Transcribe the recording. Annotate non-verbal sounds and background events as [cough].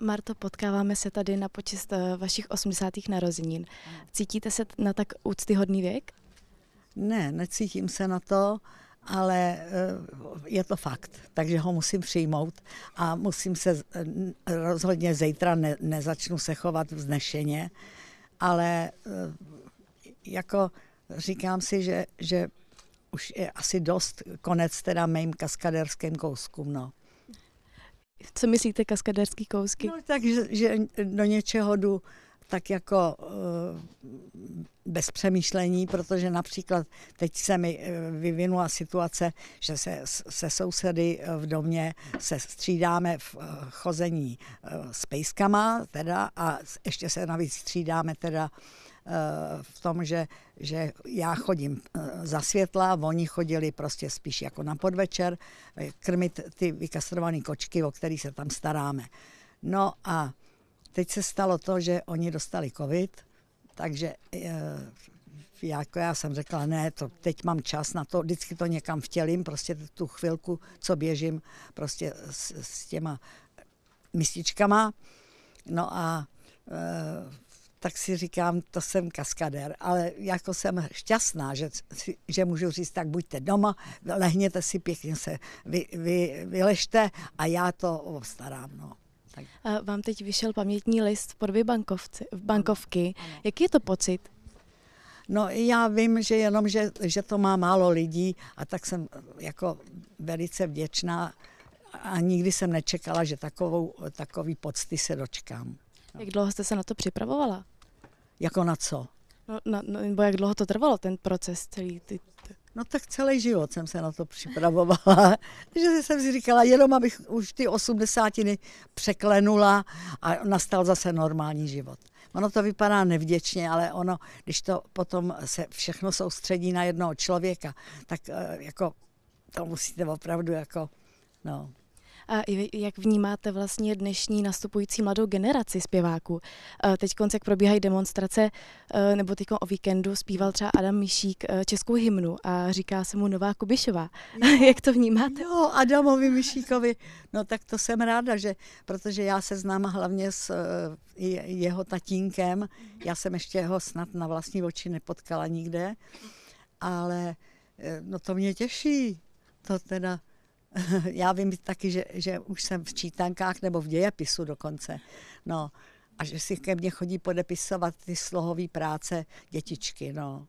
Marto, potkáváme se tady na počest eh, vašich 80. narozenin. Cítíte se na tak úctyhodný věk? Ne, necítím se na to, ale eh, je to fakt, takže ho musím přijmout a musím se eh, rozhodně zítra ne, nezačnu se chovat vznešeně, ale jako říkám si, že, že už je asi dost konec teda mým kaskaderským kouskům, no. Co myslíte kaskaderský kousky? No tak, že, že do něčeho jdu tak jako eh, bez přemýšlení, protože například teď se mi eh, vyvinula situace, že se, se sousedy eh, v domě se střídáme v chození s pejskama teda a ještě se navíc střídáme teda Eh, v tom, že, že já chodím eh, za světla, oni chodili prostě spíš jako na podvečer eh, krmit ty vykastrované kočky, o kterých se tam staráme. No a teď se stalo to, že oni dostali covid, takže jako já jsem řekla, ne, to teď mám čas na to, vždycky to někam vtělím, prostě tu chvilku, co běžím prostě s, s těma mističkama. No a tak si říkám, to jsem kaskader, ale jako jsem šťastná, že, že můžu říct, tak buďte doma, lehněte si pěkně se, vy, vy, vyležte a já to obstarám. No. Tak. A vám teď vyšel pamětní list pod podobě bankovci, bankovky. Jaký je to pocit? No já vím, že jenom, že, že to má málo lidí a tak jsem jako velice vděčná a nikdy jsem nečekala, že takovou, takový pocty se dočkám. No. Jak dlouho jste se na to připravovala? Jako na co? No, na, no, nebo jak dlouho to trvalo, ten proces celý? Ty, ty. No tak celý život jsem se na to připravovala, [laughs] že jsem si říkala, jenom abych už ty osmdesátiny překlenula a nastal zase normální život. Ono to vypadá nevděčně, ale ono, když to potom se všechno soustředí na jednoho člověka, tak eh, jako to musíte opravdu jako, no, a jak vnímáte vlastně dnešní nastupující mladou generaci zpěváků? Eh, teď jak probíhají demonstrace, eh, nebo teď o víkendu zpíval třeba Adam Mišík eh, českou hymnu a říká se mu Nová Kubišová. [laughs] jak to vnímáte? Jo, Adamovi Mišíkovi. No tak to jsem ráda, že protože já se znám hlavně s jeho tatínkem. Já jsem ještě ho snad na vlastní oči nepotkala nikde, ale no to mě těší. To teda [laughs] já vím taky, že, že už jsem v čítankách nebo v dějepisu dokonce. No, a že si ke mně chodí podepisovat ty slohové práce dětičky, no.